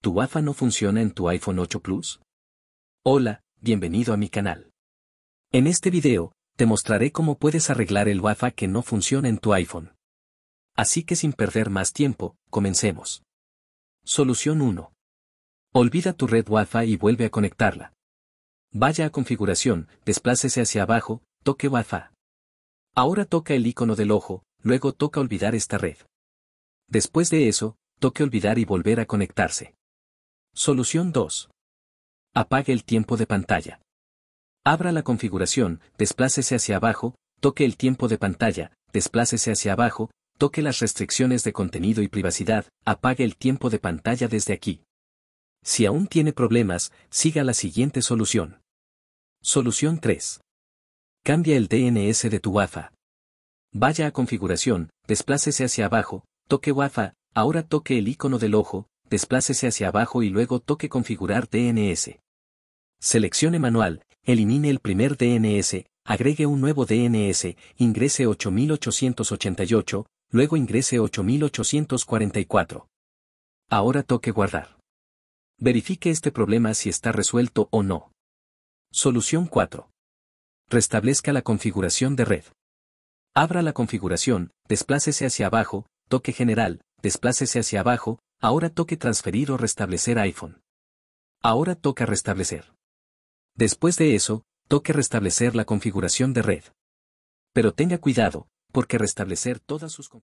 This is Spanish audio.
tu wafa no funciona en tu iPhone 8 Plus? Hola, bienvenido a mi canal. En este video, te mostraré cómo puedes arreglar el wafa que no funciona en tu iPhone. Así que sin perder más tiempo, comencemos. Solución 1. Olvida tu red wafa y vuelve a conectarla. Vaya a configuración, desplácese hacia abajo, toque wafa Ahora toca el icono del ojo, luego toca olvidar esta red. Después de eso, toque olvidar y volver a conectarse. Solución 2. Apague el tiempo de pantalla. Abra la configuración, desplácese hacia abajo, toque el tiempo de pantalla, desplácese hacia abajo, toque las restricciones de contenido y privacidad, apague el tiempo de pantalla desde aquí. Si aún tiene problemas, siga la siguiente solución. Solución 3. Cambia el DNS de tu WAFA. Vaya a configuración, desplácese hacia abajo, toque WAFA, ahora toque el icono del ojo, desplácese hacia abajo y luego toque Configurar DNS. Seleccione Manual, elimine el primer DNS, agregue un nuevo DNS, ingrese 8888, luego ingrese 8844. Ahora toque Guardar. Verifique este problema si está resuelto o no. Solución 4. Restablezca la configuración de red. Abra la configuración, desplácese hacia abajo, toque General, desplácese hacia abajo, Ahora toque transferir o restablecer iPhone. Ahora toca restablecer. Después de eso, toque restablecer la configuración de red. Pero tenga cuidado, porque restablecer todas sus